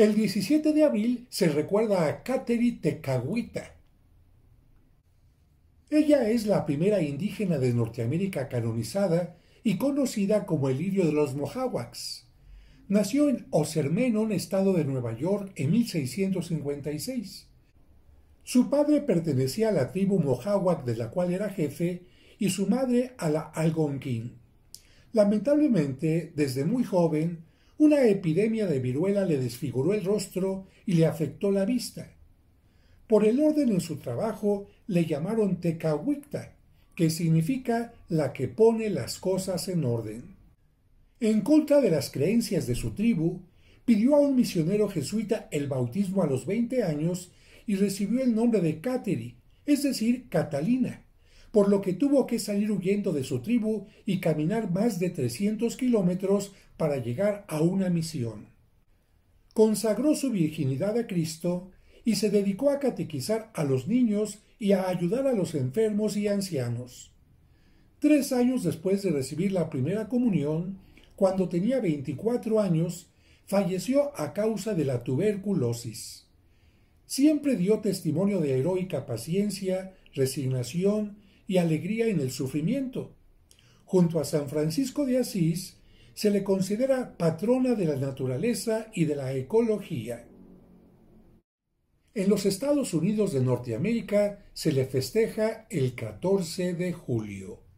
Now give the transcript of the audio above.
El 17 de abril se recuerda a Kateri Tecahuita. Ella es la primera indígena de Norteamérica canonizada y conocida como el lirio de los Mohawks. Nació en Osermenon, estado de Nueva York, en 1656. Su padre pertenecía a la tribu Mohawak de la cual era jefe y su madre a la Algonquin. Lamentablemente, desde muy joven, una epidemia de viruela le desfiguró el rostro y le afectó la vista. Por el orden en su trabajo le llamaron Tecahuicta, que significa la que pone las cosas en orden. En contra de las creencias de su tribu, pidió a un misionero jesuita el bautismo a los veinte años y recibió el nombre de Cateri, es decir, Catalina, por lo que tuvo que salir huyendo de su tribu y caminar más de trescientos kilómetros para llegar a una misión. Consagró su virginidad a Cristo y se dedicó a catequizar a los niños y a ayudar a los enfermos y ancianos. Tres años después de recibir la primera comunión, cuando tenía veinticuatro años, falleció a causa de la tuberculosis. Siempre dio testimonio de heroica paciencia, resignación y alegría en el sufrimiento. Junto a San Francisco de Asís, se le considera patrona de la naturaleza y de la ecología. En los Estados Unidos de Norteamérica se le festeja el 14 de julio.